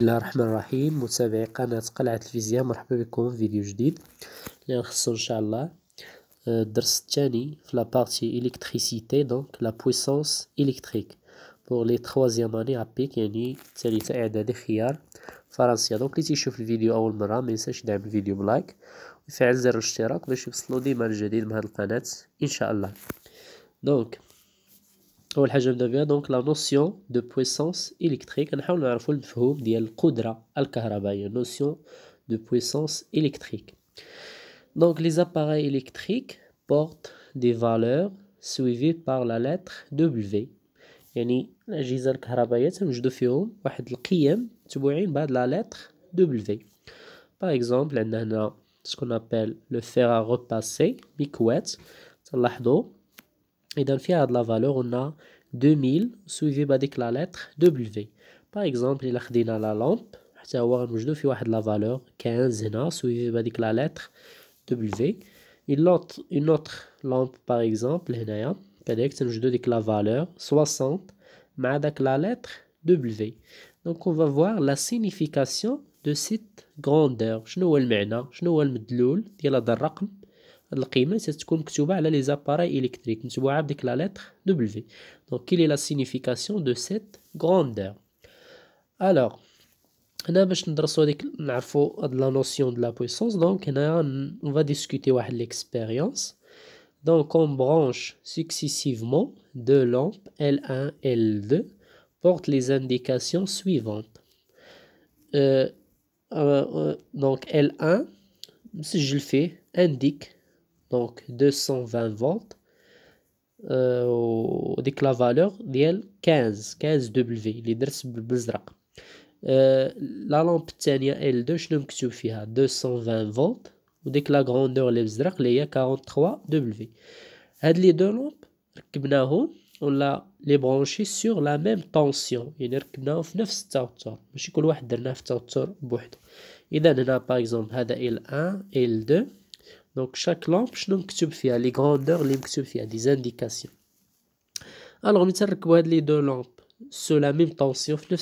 بسم الله الرحمن الرحيم متابعي قناة قلعة الفيزياء مرحبا بكم في فيديو جديد اللي غنخصو ان شاء الله آه، الدرس الثاني في بارتي الكتريسيتي دونك لا بويسونس الكتريك بوغ لي تخوازيام اني ابيك يعني ثالثة اعدادي خيار فرنسية دونك اللي تيشوف الفيديو اول مرة ما ينساش يدعم الفيديو بلايك ويفعل زر الاشتراك باش يوصلو ديما الجديد من هاد القناة ان شاء الله دونك Donc, la notion de puissance électrique. Nous avons vu de film d'Al-Khoudra Al-Kharabaï, la notion de puissance électrique. Donc, les appareils électriques portent des valeurs suivies par la lettre W. Et nous avons vu le film d'Al-Khayyam, qui est la lettre W. Par exemple, nous avons ce qu'on appelle le fer à repasser, Bikouet. C'est un peu plus. Et dans le cas de la valeur, on a 2000 suivi avec la lettre W. Par exemple, il a la lampe, il هو غنوجدو de 15 suivi par la la lettre W une autre lampe par exemple il كذلك تنوجدو la la valeur 60 mais avec la lettre W donc on va voir la signification de cette grandeur شنو هو المعنى شنو هو المدلول ديال la الرقم c'est ce qu'on voit sur les appareils électriques. Nous avons avec la lettre W. Donc, quelle est la signification de cette grandeur? Alors, on a besoin de la notion de la puissance. Donc, on va discuter d'une l'expérience. Donc, on branche successivement deux lampes L1 et L2 portent les indications suivantes. Euh, euh, euh, donc, L1, je le fais, indique. Donc 220 volts. Dès que la valeur est 15. 15 W. Euh, la lampe Tienia et L2, je ne m'en souviens pas. 220 volts. Dès que la grandeur est 43 W. Les deux lampes, on les branche sur la même tension. Il y a 9000. Je ne sais pas si on a 9000. Il y a par exemple 1 et 2. Donc chaque lampe, je hein, les grandeurs, les hein, des indications. Alors, on que les deux lampes sur la même tension, le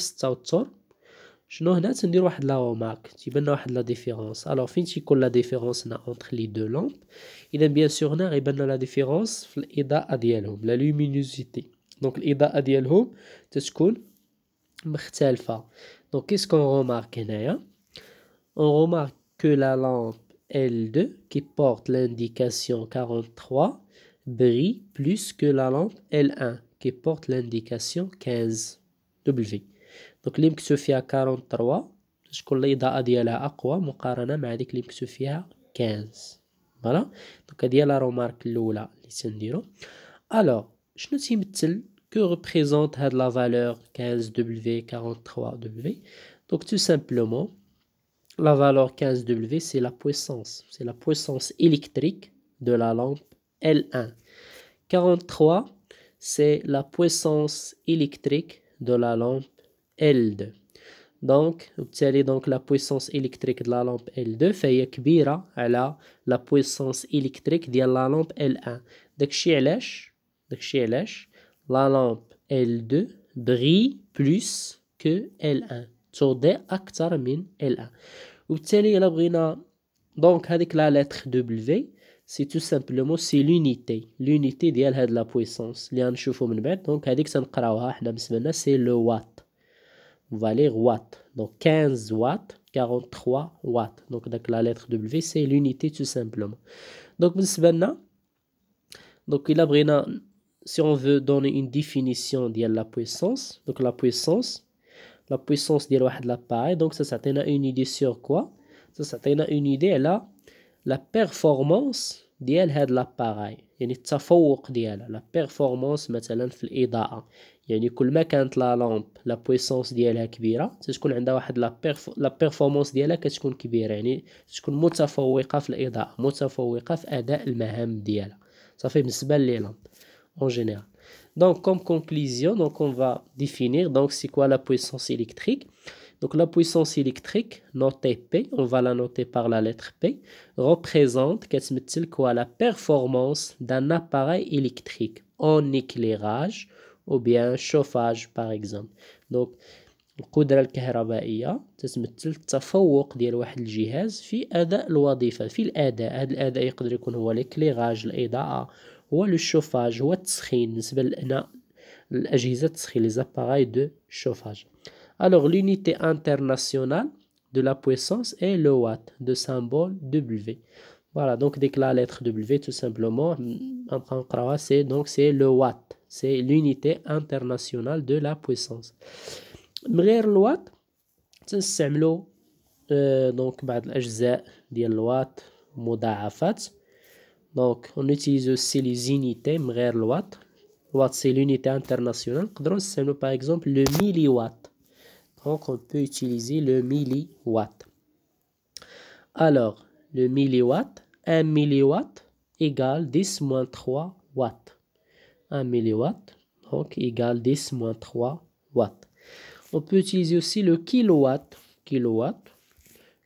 Je de la la différence. Alors, la différence entre les deux lampes, il est bien sûr la différence la luminosité. Donc, Donc, qu'est-ce qu'on remarque On remarque que la lampe. L2 qui porte l'indication 43 brille plus que la lampe L1 qui porte l'indication 15 W. Donc fait 43, je connais l'idée à quoi mon m'a dit 15. Voilà. Donc Adiala la remarque l'oula, les Alors, je ne sais pas que représente la valeur 15W, 43W. Donc tout simplement, la valeur 15W, c'est la puissance. C'est la puissance électrique de la lampe L1. 43, c'est la puissance électrique de la lampe L2. Donc, obtenez donc la puissance électrique de la lampe L2, فهي elle على la puissance électrique de la lampe L1. Donc, la lampe L2 brille plus que L1 tous les acteurs mine et donc avec la lettre W, c'est tout simplement c'est l'unité, l'unité d'ailleurs de la puissance Donc c'est le watt. Vous allez watt. Donc quinze watts, quarante watts. Donc avec la lettre W, c'est l'unité tout simplement. Donc maintenant, donc là si on veut donner une définition d'ailleurs la puissance, donc la puissance لا بويسونس ديال واحد لاباري دونك ستعطينا اون ايدي سور كوا ستعطينا اون ايدي على لا بيرفورمانس ديال هاد لاباري يعني التفوق ديالها لا بيرفورمانس مثلا في الاضاءه يعني كل ما كانت لا لامب لا بويسونس ديالها كبيره تتكون عندها واحد لا بيرفورمانس ديالها كتكون كبيره يعني تكون متفوقه في الاضاءه متفوقه في اداء المهام ديالها صافي بالنسبه لي لامب اون جينيرال Donc, comme conclusion, donc on va définir donc c'est quoi la puissance électrique. Donc, la puissance électrique, notée P, on va la noter par la lettre P, représente, qu'est-ce que quoi, la performance d'un appareil électrique en éclairage ou bien chauffage, par exemple. Donc, القدرة الكهربائية ديال واحد الجهاز في أداء الوظيفة في الأداء هذا الأداء يقدر يكون هو ou le chauffage ou le بالنسبه appareils الاجهزه التسخين لي alors l'unité internationale de la puissance est le watt de symbole W voilà donc dès que la lettre W tout simplement c'est donc c'est le watt c'est l'unité internationale de la puissance le watt, euh, donc دونك بعض الاجزاء ديال الوات مضاعفات donc, on utilise aussi les unités, mrer watt. Watt, c'est l'unité internationale. C'est par exemple le milliwatt. Donc, on peut utiliser le milliwatt. Alors, le milliwatt, 1 milliwatt égale 10 moins 3 watts. 1 milliwatt, donc, égale 10 moins 3 watts. On peut utiliser aussi le kilowatt. Kilowatt,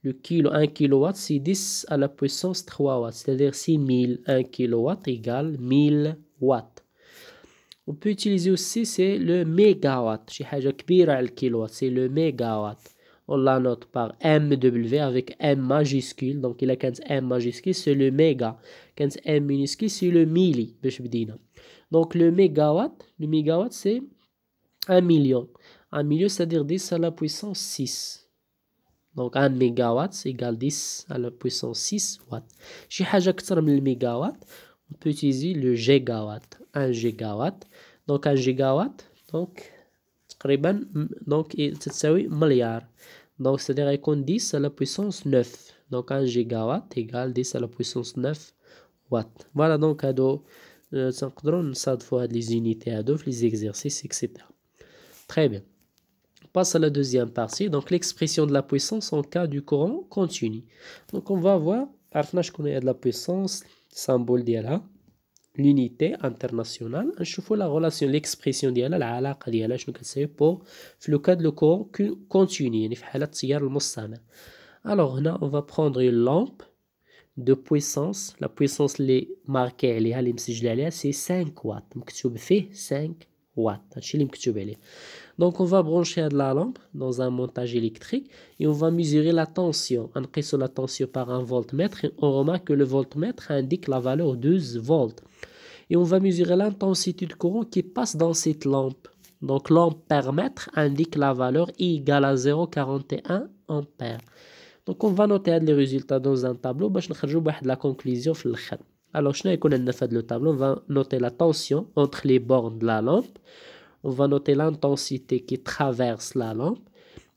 le kilo, 1 kW, c'est 10 à la puissance 3 watts. C'est-à-dire, si 1000, 1 kW égale 1000 watts. On peut utiliser aussi, c'est le mégawatt. C'est le mégawatt. On la note par MW avec M majuscule. Donc, il a 15 M majuscule, c'est le méga. 15 M minuscule, c'est le milli. Donc, le mégawatt, le mégawatt, c'est 1 million. 1 million, c'est-à-dire 10 à la puissance 6. Donc, 1 mégawatt égale 10 10 la puissance 6 watts Si حاجه اكثر من MW, on peut utiliser le gigawatt 1 gigawatt donc 1 gigawatt donc تقريبا donc oui milliard. donc c'est à dire qu'on 10 à la puissance 9 donc 1 gigawatt égale 10 à la puissance 9 watts voilà donc هادو euh, Ça نصادفوا être les unités à les les exercices, etc. très bien passe à la deuxième partie, donc l'expression de la puissance en cas du courant continu. Donc on va voir, je connais de la puissance, symbole d'Yala, l'unité internationale, je vois la relation, l'expression d'Yala, la alaqa d'Yala, je ne pour le cas de le courant continu, alors là, on va prendre une lampe de puissance, la puissance les marquée, c'est 5 watts, donc tu fais 5 donc on va brancher de la lampe dans un montage électrique et on va mesurer la tension. On sur la tension par un voltmètre et on remarque que le voltmètre indique la valeur 12 volts. Et on va mesurer l'intensité de courant qui passe dans cette lampe. Donc lampère indique la valeur I égale à 0,41 ampères. Donc on va noter les résultats dans un tableau pour bah, nous la conclusion. Alors, le tableau, on va noter la tension entre les bornes de la lampe. On va noter l'intensité qui traverse la lampe.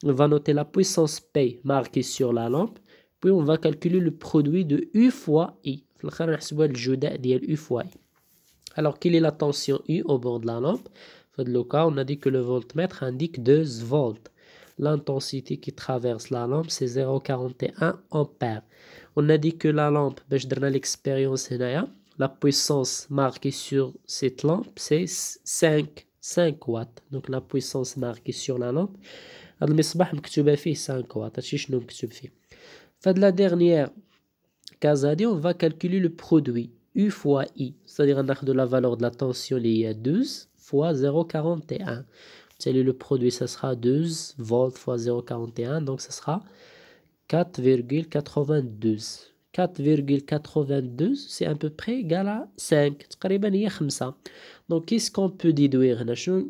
On va noter la puissance P marquée sur la lampe. Puis, on va calculer le produit de U fois I. U fois I. Alors, quelle est la tension U au bord de la lampe le cas, on a dit que le voltmètre indique 2 volts. L'intensité qui traverse la lampe, c'est 0,41 ampères on a dit que la lampe, ben, Je l'expérience la puissance marquée sur cette lampe, c'est 5, 5 watts. Donc la puissance marquée sur la lampe, المصباح de فيه 5 watts. dernière case on va calculer le produit U fois I. C'est-à-dire on la valeur de la tension liée à 12 fois 0,41. C'est le produit, ça sera 12 volts fois 0,41. Donc ce sera 4,82 c'est à peu près égal à 5 donc qu'est-ce qu'on peut déduire là je vais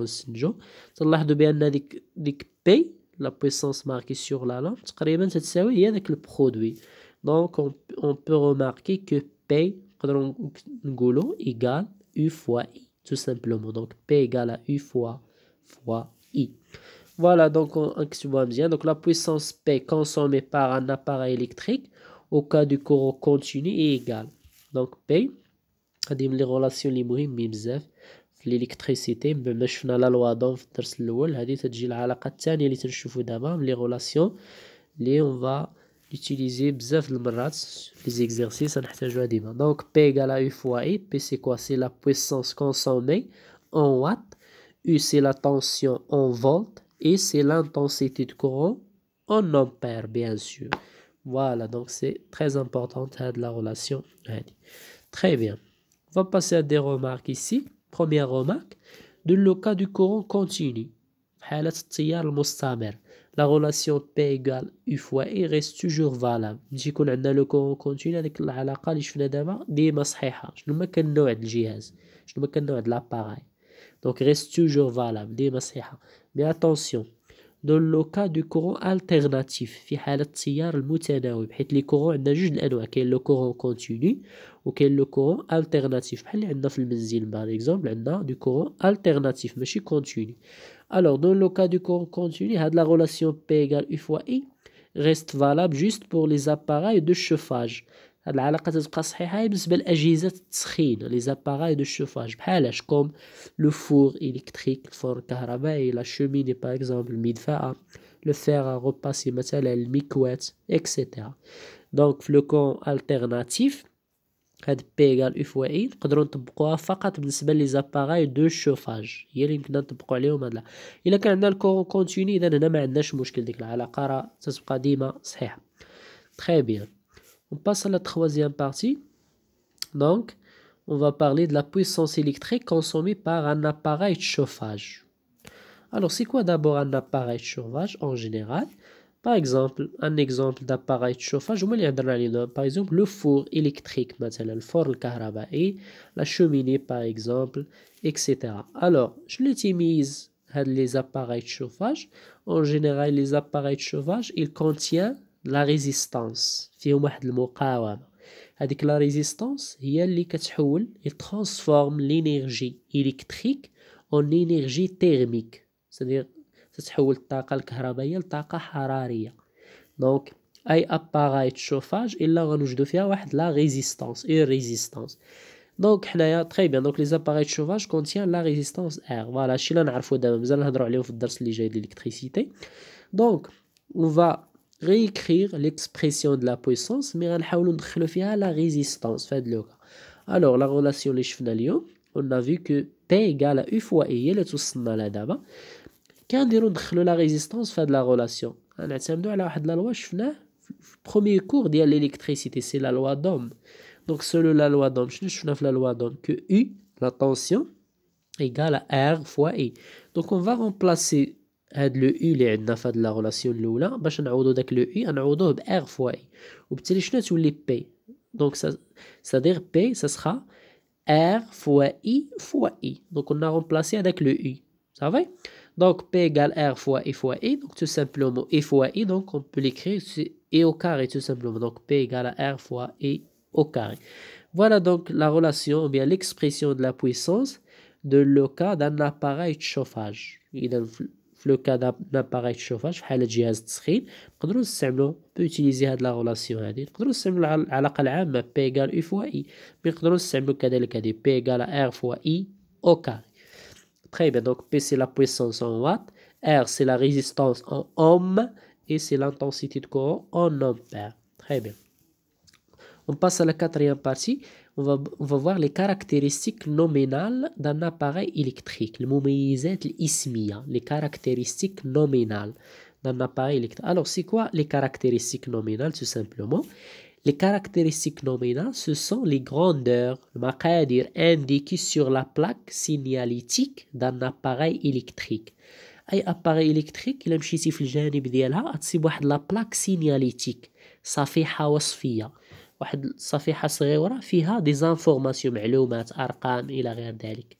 vous dire la puissance marquée sur la lampe c'est avec le produit donc on, peut remarquer que P égale U fois I tout simplement donc P égale à U fois, fois I voilà, donc on, on bien. Donc la puissance P consommée par un appareil électrique au cas du courant continu est égale. Donc P, c'est les relations les moins l'électricité, mais je la loi dans le les relations, les on va utiliser les exercices donc P égale à U fois I, P c'est quoi C'est la puissance consommée en watts, U c'est la tension en volts, et c'est l'intensité de courant en ampères, bien sûr. Voilà, donc c'est très important de la relation. Hein. Très bien. On va passer à des remarques ici. Première remarque, dans le cas du courant continu, la relation P égale U fois I e reste toujours valable. je يكون le courant continu كونتيني la العلاقة اللي شفنا دابا ديما صحيحة شنو ما كان نوع الجهاز شنو ما كان نوع لاباغاي reste toujours valable. ديما صحيحة mais attention, dans le cas du courant alternatif, le حالة التيار المتناوب le courant est le courant الانواع le courant alternatif par exemple, عندنا في المنزل باغ courant alternatif alors dans le cas du courant continu de la relation P égale U fois I reste valable juste pour les appareils de chauffage هاد العلاقه تتبقى صحيحه هي بالنسبه لاجهزه التسخين لي زاباراي دو شوفاج بحال اش كوم لو فور الكتريك الفور الكهربائي لا شوميني باغ اكزومبل المدفاه لو فير ا روباسي مثلا المكوات اكسيتيرا دونك في لو كون التيرناتيف هاد بي ايغال اف واي اي نقدروا نطبقوها فقط بالنسبه لي زاباراي دو شوفاج هي اللي يمكننا نطبقوا عليهم هاد الا كان عندنا الكورون كونتيني اذا هنا ما عندناش مشكل ديك العلاقه راه تتبقى ديما صحيحه تخي بيان On passe à la troisième partie. Donc, on va parler de la puissance électrique consommée par un appareil de chauffage. Alors, c'est quoi d'abord un appareil de chauffage en général Par exemple, un exemple d'appareil de chauffage, par exemple, le four électrique, le four le la cheminée par exemple, etc. Alors, je l'utilise les appareils de chauffage. En général, les appareils de chauffage, ils contiennent لا ريزيستانس فيهم واحد المقاومه هذيك لا ريزيستانس هي اللي كتحول ترانسفورم لينيرجي الكتريك اون انرجي تيرميك سادير تتحول الطاقه الكهربائيه لطاقه حراريه دونك اي اباراي شوفاج الا غنوجدو فيها واحد لا ريزيستانس اي ريزيستانس دونك حنايا تري بيان دونك لي زاباري شوفاج كونتيان لا ريزيستانس ار فوالا هادشي اللي نعرفو دابا مزال نهضروا عليهم في الدرس اللي جاي ديال الكتريسيتي دونك اون فا réécrire l'expression de la puissance, mais on va la résistance. Alors, la relation les chevaux on a vu que P égale à U fois I, elle est là d'abord. Quand on la résistance de la relation, on a la loi le premier cours de l'électricité, c'est la loi d'Ohm. Donc, selon la loi d'Ohm, je la loi d'Ohm que U, la tension, égale à R fois I. Donc, on va remplacer le de il y a une de la relation de l'OU là. Bah, au-d'œuvre avec l'U, on a au-d'œuvre R fois I. Ou petit échelon de p, Donc, ça veut dire P, ça sera R fois I fois I. E. Donc, on a remplacé avec avec l'U. Ça va? Donc, P égale R fois I fois I, e, donc tout simplement i e fois I, donc on peut l'écrire E au carré tout simplement. Donc, P égale à R fois I au carré. Voilà donc la relation, ou bien l'expression de la puissance de l'OCA d'un appareil de chauffage. Le cas d'un appareil de chauffage, le de peut peut utiliser la relation. On peut utiliser la relation. P égale U fois I. on peut utiliser la P égale R fois I au carré. Très bien. Donc, P c'est la puissance en watts. R c'est la résistance en ohm. Et c'est l'intensité de courant en ampères. Très bien. On passe à la quatrième partie on va, voir les caractéristiques nominales d'un appareil électrique, les caractéristiques nominales d'un appareil électrique. Alors, c'est quoi les caractéristiques nominales, tout simplement Les caractéristiques nominales, ce sont les grandeurs, maqadir, indiquées sur la plaque signalétique d'un appareil électrique. اي اباري les الا مشيتي في الجانب la plaque signalétique. Ça fait un واحد الصفيحه صغيره فيها دي زانفورماسيون معلومات ارقام الى غير ذلك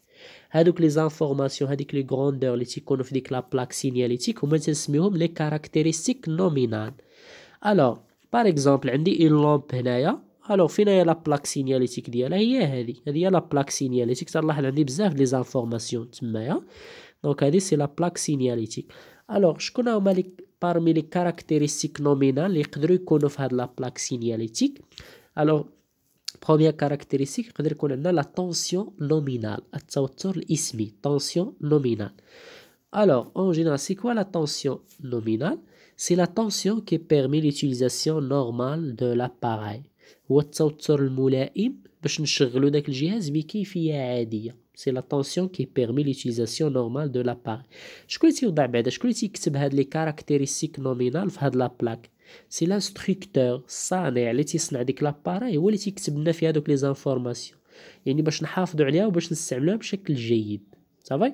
هادوك لي زانفورماسيون هاديك لي غروندور لي تيكونوا في ديك لا بلاك سينياليتيك هما تنسميوهم لي كاركتيريستيك نومينال الوغ باغ اكزومبل عندي اون لومب هنايا الوغ فين هي لا بلاك سينياليتيك ديالها هي هادي هادي هي لا بلاك سينياليتيك تلاحظ عندي بزاف لي زانفورماسيون تمايا دونك هادي سي لا بلاك سينياليتيك الوغ شكون هما لي parmi les caractéristiques nominales qu'on يكونوا de la plaque signalétique alors première caractéristique il qu'on a la tension nominale tension nominale alors en général c'est quoi la tension nominale c'est la tension qui permet l'utilisation normale de l'appareil هو التوتر باش نشغلو داك سي لا طونسيون كي بيرمي ليتيزاسيون نورمال دو لاباري شكون اللي تيوضع بعدا شكون اللي تيكتب هاد لي كاركتيريستيك نومينال في هاد لابلاك سي لانستركتور الصانع اللي تيصنع ديك لاباري هو اللي تيكتب لنا في هادوك لي زانفورماسيون يعني باش نحافظوا عليها وباش نستعملوها بشكل جيد صافي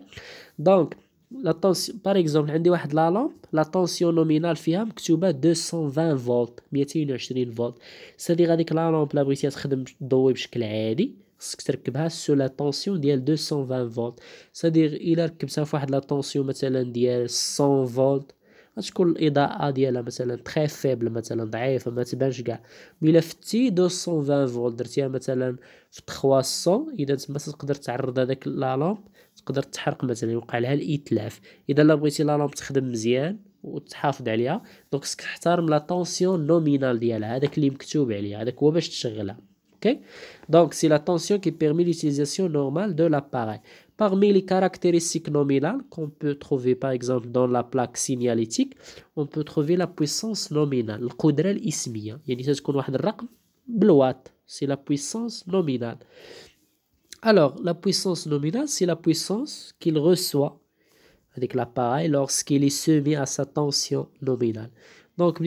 دونك لا طونسيون باغ اكزومبل عندي واحد لا لامب لا طونسيون نومينال فيها مكتوبه 220 فولت 220 فولت سالي غاديك لا لامب لا بغيتي تخدم الضوء بشكل عادي خصك تركبها سو لا طونسيون ديال 220 فولت سادير الا ركبتها فواحد لا طونسيون مثلا ديال 100 فولت غتكون الاضاءه ديالها مثلا تري فيبل مثلا ضعيفه ما تبانش كاع ملي الا فتي 220 فولت درتيها مثلا في 300 اذا تما تقدر تعرض هذاك لا لامب تقدر تحرق مثلا يوقع لها الاتلاف اذا لا بغيتي لا لامب تخدم مزيان وتحافظ عليها دونك خصك تحترم لا طونسيون نومينال ديالها هذاك اللي مكتوب عليها هذاك هو باش تشغلها Donc, c'est la tension qui permet l'utilisation normale de l'appareil. Parmi les caractéristiques nominales qu'on peut trouver, par exemple, dans la plaque signalétique, on peut trouver la puissance nominale, hein. C'est la puissance nominale. Alors, la puissance nominale, c'est la puissance qu'il reçoit avec l'appareil lorsqu'il est soumis à sa tension nominale. Donc,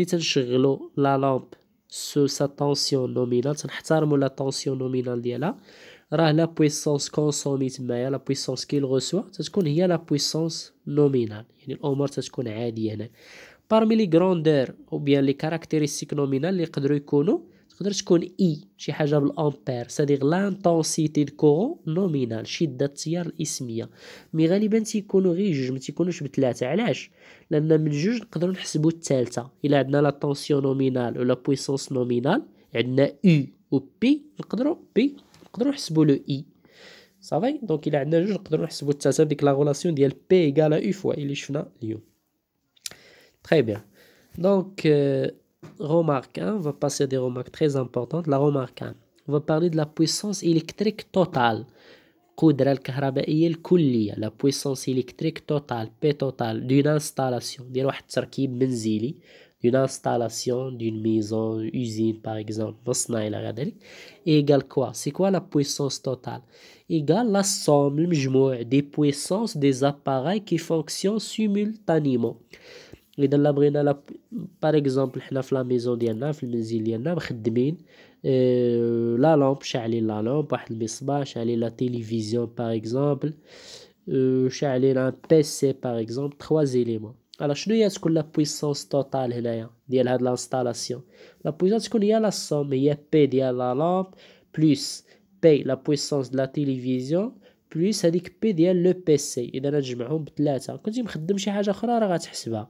la lampe سو سا طونسيون نومينال تنحتارمو لا طونسيون نومينال ديالها راه لا بويسونس كونسومي تمايا لا بويسونس كيل غوسوا تتكون هي لا بويسونس نومينال يعني الامور تتكون عاديه هنا بارمي لي غروندور او بيان لي كاركتيريستيك نومينال لي يقدرو يكونوا تقدر تكون اي e، شي حاجه بالامبير صديغ لانتونسيتي كورون نومينال شده التيار الاسميه مي غالبا تيكونوا غير جوج ما تيكونوش بثلاثه علاش لان من جوج نقدروا نحسبوا الثالثه الا عندنا لا طونسيون نومينال ولا بويسونس نومينال عندنا او و بي نقدروا بي نقدروا نحسبوا لو اي صافي دونك الا عندنا جوج نقدروا نحسبوا الثالثه ديك لا غولاسيون ديال بي ايكال او فوا اللي شفنا اليوم تري بيان دونك remarque 1, hein, on va passer à des remarques très importantes. La remarque 1, hein, on va parler de la puissance électrique totale. La puissance électrique totale, P totale, d'une installation, d'une installation, d'une maison, usine par exemple, égale quoi C'est quoi la puissance totale Égale la somme, des puissances des appareils qui fonctionnent simultanément. اذا لا بغينا لا بار اكزومبل حنا في لا ميزون ديالنا في المنزل ديالنا مخدمين آه، لا لامب شاعلين لا لامب واحد المصباح شاعلين لا تيليفزيون بار اكزومبل اه شاعلين ان بيسي بار اكزومبل تخوا زيليمون الوغ شنو هي تكون لا بويسونس توتال هنايا ديال هاد لانستالاسيون لا بويسونس تكون هي لا سوم هي بي ديال لا لامب بلوس بي لا بويسونس دو لا تيليفزيون بلوس هذيك بي ديال لو بي سي اذا نجمعهم بثلاثه كنتي مخدم شي حاجه اخرى راه غتحسبها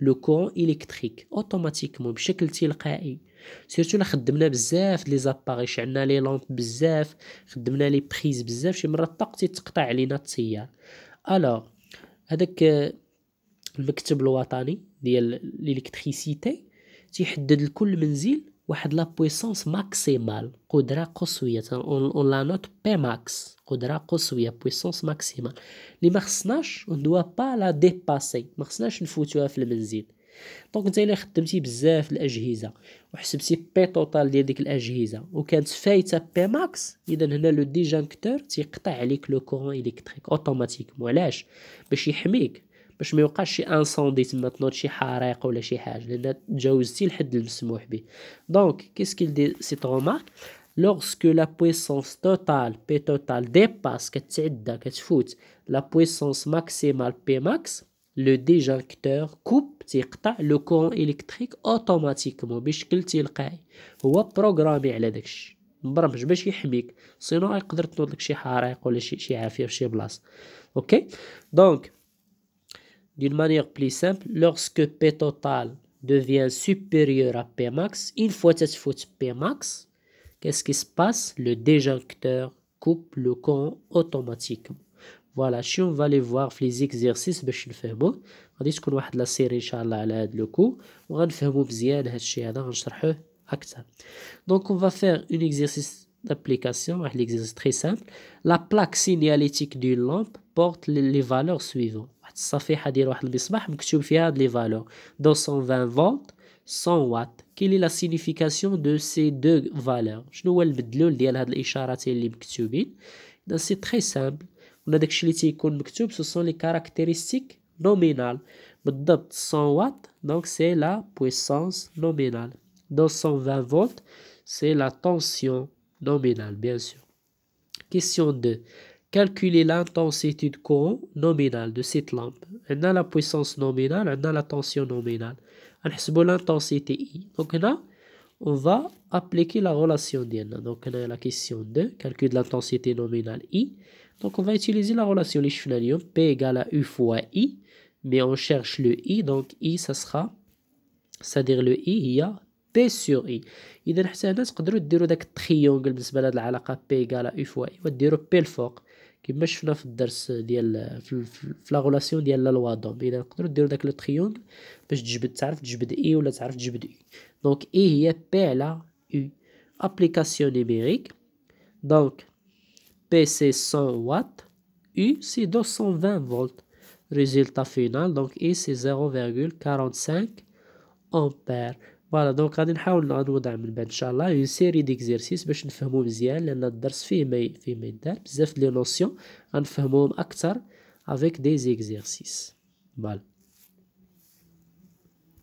لو كورون الكتريك اوتوماتيكمون بشكل تلقائي سيرتو لا خدمنا بزاف لي زاباري شعلنا لي لامب بزاف خدمنا لي بريز بزاف شي مره الطاق تيتقطع علينا التيار الوغ هذاك المكتب الوطني ديال الالكتريسيتي تيحدد لكل منزل واحد لا بويسونس ماكسيمال قدره قصويه اون لا نوت بي ماكس قدره قصويه بويسونس ماكسيمال لي ما خصناش ندوا با لا ديباسي ما خصناش نفوتوها في المنزل دونك نتا الا خدمتي بزاف الاجهزه وحسبتي بي توتال ديال ديك الاجهزه وكانت فايته بي ماكس اذا هنا لو ديجانكتور تيقطع عليك لو كورون الكتريك اوتوماتيكمون علاش باش يحميك باش ما يوقعش شي انسوندي تما تنوض شي حريق ولا شي حاجه لان تجاوزتي الحد المسموح به دونك كيس كيل دي سيت رومارك لوغسكو لا بويسونس توتال بي توتال ديباس كتعدى كتفوت لا بويسونس ماكسيمال بي ماكس لو ديجانكتور كوب تيقطع لو كورون الكتريك اوتوماتيكمون بشكل تلقائي هو بروغرامي على داكشي مبرمج باش يحميك سينو يقدر تنوض لك شي حريق ولا شي شي عافيه في شي بلاصه اوكي دونك D'une manière plus simple, lorsque P total devient supérieur à P max, une fois cette P max, qu'est-ce qui se passe Le déjoncteur coupe le courant automatiquement. Voilà, si on va aller voir les exercices le qu'on غادي on va faire un exercice d'application un l'exercice très simple la plaque signalétique d'une lampe porte les valeurs suivantes la 220 volts, 100 watts. Quelle est la signification de ces deux valeurs le C'est très simple. ce sont les caractéristiques nominales. 100 watts, donc c'est la puissance nominale. 220 volts, c'est la tension nominale, bien sûr. Question 2 calculer l'intensité de courant nominale de cette lampe. On a la puissance nominale, on a la tension nominale. On a l'intensité I. Donc là, on va appliquer la relation d'I. Donc on a la question 2, calcul de l'intensité nominale I. Donc on va utiliser la relation Lichtenalium, P égale à U fois I. Mais on cherche le I, donc I, ça sera, c'est-à-dire le I, il y a P sur سور اي اذا حتى هنا تقدروا ديروا داك P بالنسبه à U fois I. On va dire P le fort qui la relation de la loi donc on triangle donc est P U application numérique donc PC 100 watts U c'est 220 volts résultat final donc I c'est 0,45 ampères فوالا دونك غادي نحاول نوضع من بعد ان شاء الله اون سيري ديكزيرسيس باش نفهمو مزيان لان الدرس فيه ما فيه ما يدار بزاف لي نوسيون غنفهموهم اكثر افيك دي زيكزيرسيس فوالا